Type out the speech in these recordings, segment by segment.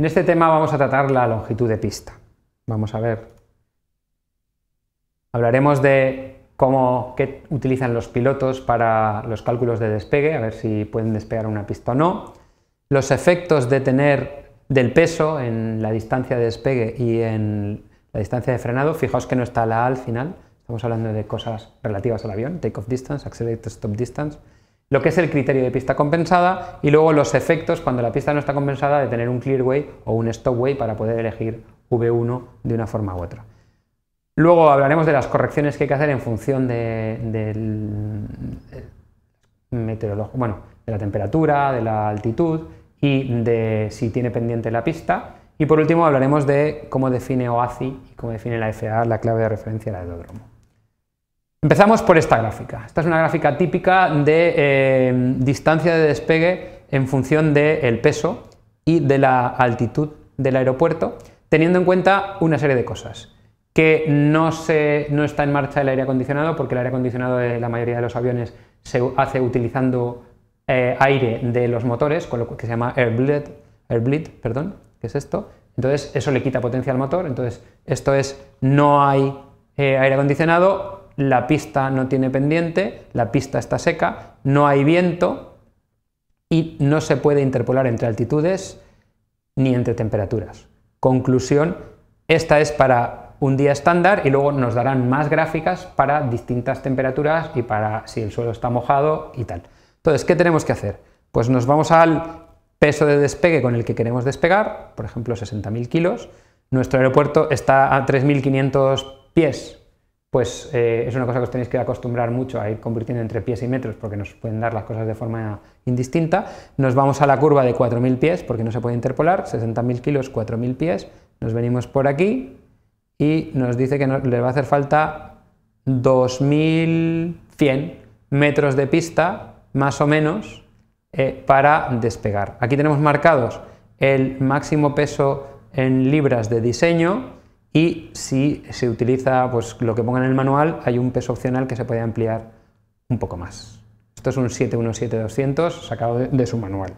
En este tema vamos a tratar la longitud de pista. Vamos a ver. Hablaremos de cómo, qué utilizan los pilotos para los cálculos de despegue, a ver si pueden despegar una pista o no. Los efectos de tener del peso en la distancia de despegue y en la distancia de frenado. Fijaos que no está la A al final. Estamos hablando de cosas relativas al avión, take-off distance, accelerate stop distance lo que es el criterio de pista compensada y luego los efectos cuando la pista no está compensada de tener un clearway o un stopway para poder elegir V1 de una forma u otra. Luego hablaremos de las correcciones que hay que hacer en función de, eh, de la temperatura, de la altitud y de si tiene pendiente la pista. Y por último hablaremos de cómo define OACI y cómo define la FAA, la clave de referencia del aeródromo. Empezamos por esta gráfica. Esta es una gráfica típica de eh, distancia de despegue en función del peso y de la altitud del aeropuerto, teniendo en cuenta una serie de cosas. Que no, se, no está en marcha el aire acondicionado, porque el aire acondicionado de la mayoría de los aviones se hace utilizando eh, aire de los motores, con lo que se llama air bleed, air bleed, perdón, que es esto. Entonces, eso le quita potencia al motor. Entonces, esto es, no hay eh, aire acondicionado, la pista no tiene pendiente, la pista está seca, no hay viento y no se puede interpolar entre altitudes ni entre temperaturas. Conclusión, esta es para un día estándar y luego nos darán más gráficas para distintas temperaturas y para si el suelo está mojado y tal. Entonces, ¿qué tenemos que hacer? Pues nos vamos al peso de despegue con el que queremos despegar, por ejemplo 60.000 kilos. Nuestro aeropuerto está a 3.500 pies pues eh, es una cosa que os tenéis que acostumbrar mucho a ir convirtiendo entre pies y metros porque nos pueden dar las cosas de forma indistinta. Nos vamos a la curva de 4.000 pies porque no se puede interpolar, 60.000 kilos, 4.000 pies, nos venimos por aquí y nos dice que le va a hacer falta 2.100 metros de pista, más o menos, eh, para despegar. Aquí tenemos marcados el máximo peso en libras de diseño, y si se utiliza pues, lo que ponga en el manual, hay un peso opcional que se puede ampliar un poco más. Esto es un 717200 200 sacado de, su manual.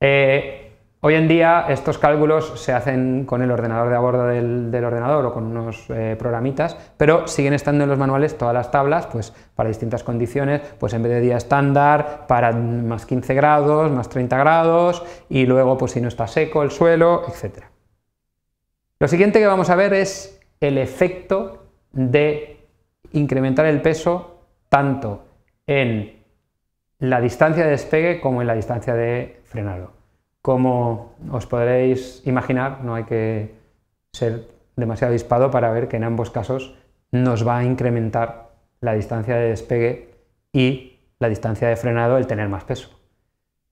Eh, hoy en día estos cálculos se hacen con el ordenador de a bordo del, ordenador o con unos eh, programitas, pero siguen estando en los manuales todas las tablas pues, para distintas condiciones, pues en vez de día estándar, para más 15 grados, más 30 grados, y luego pues si no está seco el suelo, etcétera. Lo siguiente que vamos a ver es el efecto de incrementar el peso tanto en la distancia de despegue como en la distancia de frenado. Como os podréis imaginar, no hay que ser demasiado dispado para ver que en ambos casos nos va a incrementar la distancia de despegue y la distancia de frenado el tener más peso.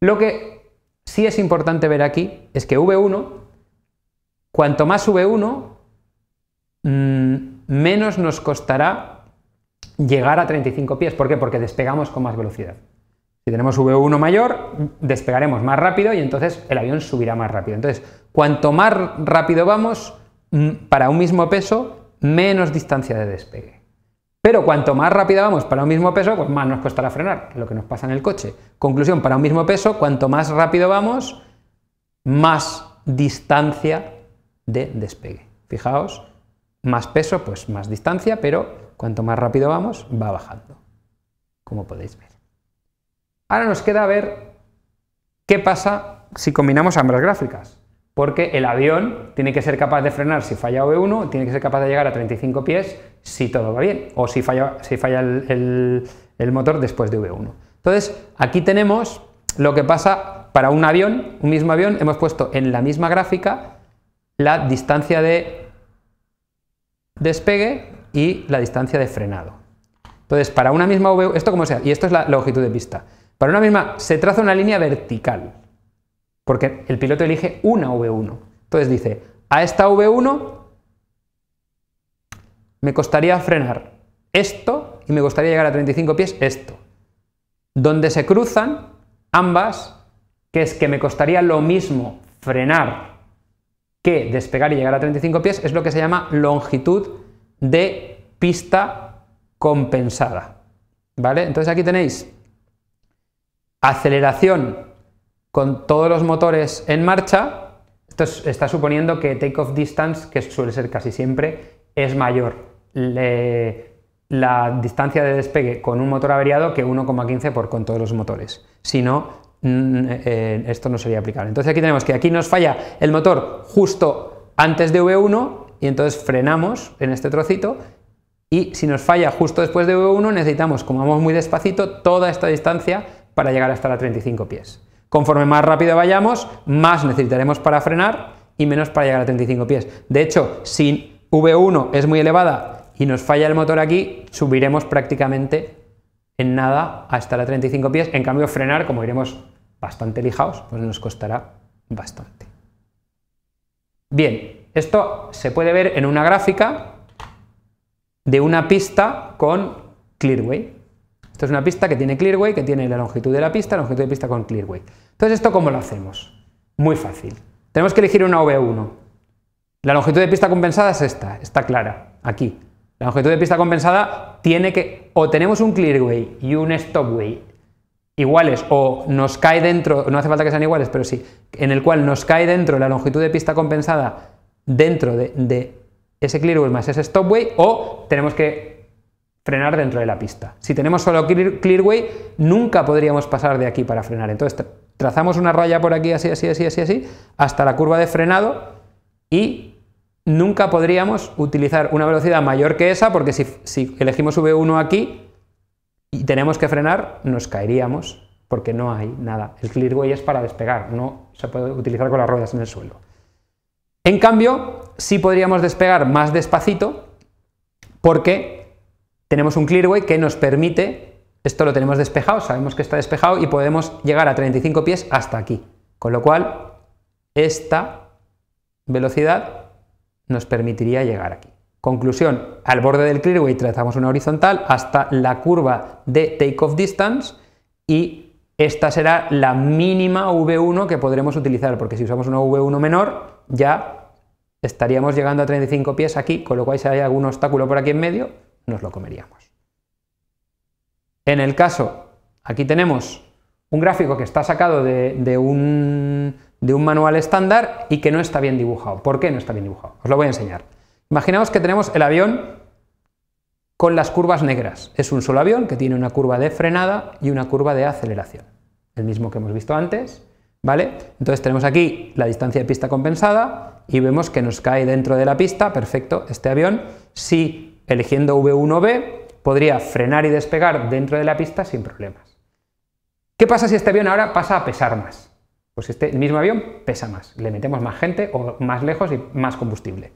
Lo que sí es importante ver aquí es que V1 Cuanto más sube 1 mm, menos nos costará llegar a 35 pies. ¿Por qué? Porque despegamos con más velocidad. Si tenemos V1 mayor, despegaremos más rápido y entonces el avión subirá más rápido. Entonces, cuanto más rápido vamos, mm, para un mismo peso, menos distancia de despegue. Pero cuanto más rápido vamos para un mismo peso, pues más nos costará frenar, lo que nos pasa en el coche. Conclusión, para un mismo peso, cuanto más rápido vamos, más distancia de despegue. Fijaos, más peso, pues más distancia, pero cuanto más rápido vamos, va bajando, como podéis ver. Ahora nos queda ver qué pasa si combinamos ambas gráficas, porque el avión tiene que ser capaz de frenar si falla V1, tiene que ser capaz de llegar a 35 pies si todo va bien, o si falla, si falla el, el motor después de V1. Entonces, aquí tenemos lo que pasa para un avión, un mismo avión, hemos puesto en la misma gráfica la distancia de despegue y la distancia de frenado. Entonces, para una misma V, esto como sea, y esto es la longitud de pista, para una misma se traza una línea vertical, porque el piloto elige una V1. Entonces dice, a esta V1 me costaría frenar esto y me gustaría llegar a 35 pies esto. Donde se cruzan ambas, que es que me costaría lo mismo frenar que despegar y llegar a 35 pies es lo que se llama longitud de pista compensada. ¿Vale? Entonces aquí tenéis aceleración con todos los motores en marcha. Esto está suponiendo que takeoff distance, que suele ser casi siempre, es mayor. la distancia de despegue con un motor averiado que 1,15 por con todos los motores. Si no, Mm, eh, eh, esto no sería aplicable. Entonces aquí tenemos que aquí nos falla el motor justo antes de V1 y entonces frenamos en este trocito y si nos falla justo después de V1 necesitamos, como vamos muy despacito, toda esta distancia para llegar hasta la 35 pies. Conforme más rápido vayamos, más necesitaremos para frenar y menos para llegar a 35 pies. De hecho, si V1 es muy elevada y nos falla el motor aquí, subiremos prácticamente en nada hasta la 35 pies. En cambio, frenar, como iremos bastante lijados, pues nos costará bastante. Bien, esto se puede ver en una gráfica de una pista con clearway. Esto es una pista que tiene clearway, que tiene la longitud de la pista, longitud de pista con clearway. Entonces, ¿esto cómo lo hacemos? Muy fácil. Tenemos que elegir una V1. La longitud de pista compensada es esta, está clara, aquí. La longitud de pista compensada tiene que, o tenemos un clearway y un stopway iguales o nos cae dentro, no hace falta que sean iguales, pero sí, en el cual nos cae dentro la longitud de pista compensada dentro de, ese clearway más ese stopway o tenemos que frenar dentro de la pista. Si tenemos solo clearway, nunca podríamos pasar de aquí para frenar. Entonces trazamos una raya por aquí, así, así, así, así, así, hasta la curva de frenado y nunca podríamos utilizar una velocidad mayor que esa porque si elegimos V1 aquí, tenemos que frenar, nos caeríamos porque no hay nada. El clearway es para despegar, no se puede utilizar con las ruedas en el suelo. En cambio, si podríamos despegar más despacito porque tenemos un clearway que nos permite, esto lo tenemos despejado, sabemos que está despejado y podemos llegar a 35 pies hasta aquí. Con lo cual, esta velocidad nos permitiría llegar aquí. Conclusión, al borde del clearway trazamos una horizontal hasta la curva de takeoff distance y esta será la mínima V1 que podremos utilizar, porque si usamos una V1 menor ya estaríamos llegando a 35 pies aquí, con lo cual si hay algún obstáculo por aquí en medio, nos lo comeríamos. En el caso, aquí tenemos un gráfico que está sacado de, un, un manual estándar y que no está bien dibujado. ¿Por qué no está bien dibujado? Os lo voy a enseñar. Imaginamos que tenemos el avión con las curvas negras. Es un solo avión que tiene una curva de frenada y una curva de aceleración. El mismo que hemos visto antes, ¿vale? Entonces tenemos aquí la distancia de pista compensada y vemos que nos cae dentro de la pista, perfecto, este avión, si eligiendo V1B podría frenar y despegar dentro de la pista sin problemas. ¿Qué pasa si este avión ahora pasa a pesar más? Pues este el mismo avión pesa más, le metemos más gente o más lejos y más combustible.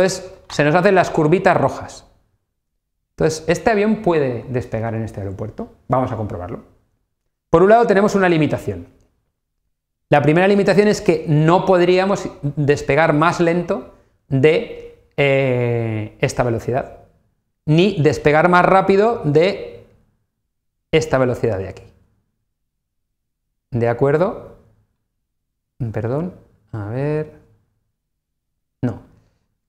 Entonces, se nos hacen las curvitas rojas. Entonces, ¿este avión puede despegar en este aeropuerto? Vamos a comprobarlo. Por un lado, tenemos una limitación. La primera limitación es que no podríamos despegar más lento de eh, esta velocidad, ni despegar más rápido de esta velocidad de aquí. ¿De acuerdo? Perdón, a ver.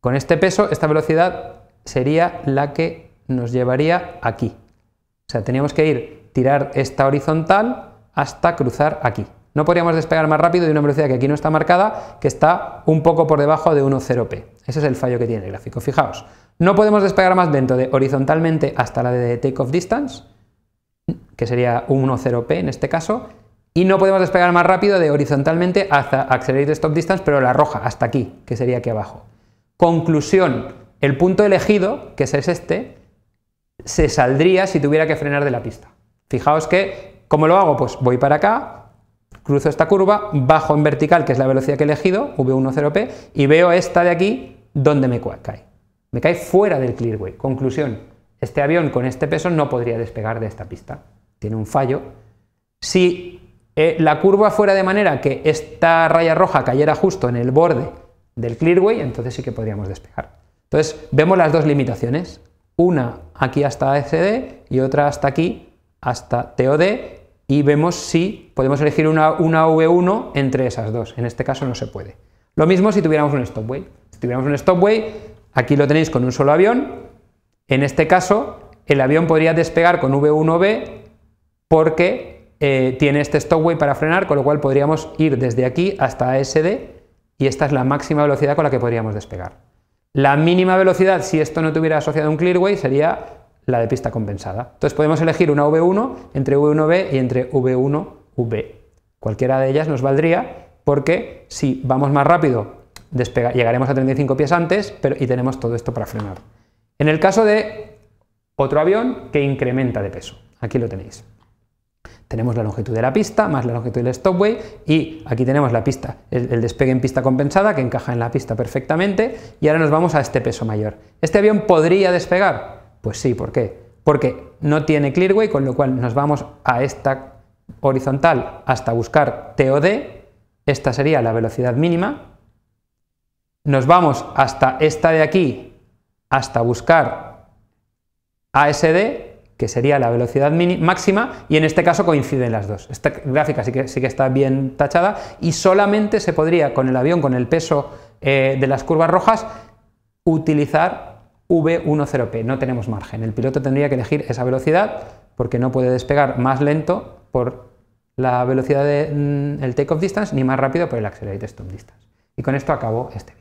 Con este peso, esta velocidad sería la que nos llevaría aquí. O sea, teníamos que ir, tirar esta horizontal hasta cruzar aquí. No podríamos despegar más rápido de una velocidad que aquí no está marcada, que está un poco por debajo de 1,0p. Ese es el fallo que tiene el gráfico. Fijaos, no podemos despegar más dentro de horizontalmente hasta la de takeoff distance, que sería 1,0p en este caso, y no podemos despegar más rápido de horizontalmente hasta accelerate stop distance, pero la roja, hasta aquí, que sería aquí abajo. Conclusión, el punto elegido, que es este, se saldría si tuviera que frenar de la pista. Fijaos que, ¿cómo lo hago? Pues voy para acá, cruzo esta curva, bajo en vertical, que es la velocidad que he elegido, V10P, y veo esta de aquí donde me cae. Me cae fuera del clearway. Conclusión, este avión con este peso no podría despegar de esta pista. Tiene un fallo. Si eh, la curva fuera de manera que esta raya roja cayera justo en el borde del clearway, entonces sí que podríamos despegar Entonces, vemos las dos limitaciones, una aquí hasta SD y otra hasta aquí, hasta TOD, y vemos si podemos elegir una, una V1 entre esas dos. En este caso no se puede. Lo mismo si tuviéramos un stopway. Si tuviéramos un stopway, aquí lo tenéis con un solo avión. En este caso, el avión podría despegar con V1B porque eh, tiene este stopway para frenar, con lo cual podríamos ir desde aquí hasta ASD y esta es la máxima velocidad con la que podríamos despegar. La mínima velocidad, si esto no tuviera asociado un clearway, sería la de pista compensada. Entonces podemos elegir una V1 entre V1B y entre V1V. Cualquiera de ellas nos valdría porque si vamos más rápido, llegaremos a 35 pies antes pero, y tenemos todo esto para frenar. En el caso de otro avión que incrementa de peso, aquí lo tenéis tenemos la longitud de la pista más la longitud del stopway y aquí tenemos la pista, el, el, despegue en pista compensada que encaja en la pista perfectamente y ahora nos vamos a este peso mayor. ¿Este avión podría despegar? Pues sí, ¿por qué? Porque no tiene clearway, con lo cual nos vamos a esta horizontal hasta buscar TOD, esta sería la velocidad mínima, nos vamos hasta esta de aquí hasta buscar ASD que sería la velocidad máxima, y en este caso coinciden las dos. Esta gráfica sí que, sí que está bien tachada y solamente se podría con el avión, con el peso eh, de las curvas rojas, utilizar V10P, no tenemos margen. El piloto tendría que elegir esa velocidad porque no puede despegar más lento por la velocidad del de, mm, take-off distance ni más rápido por el accelerate stop distance. Y con esto acabo este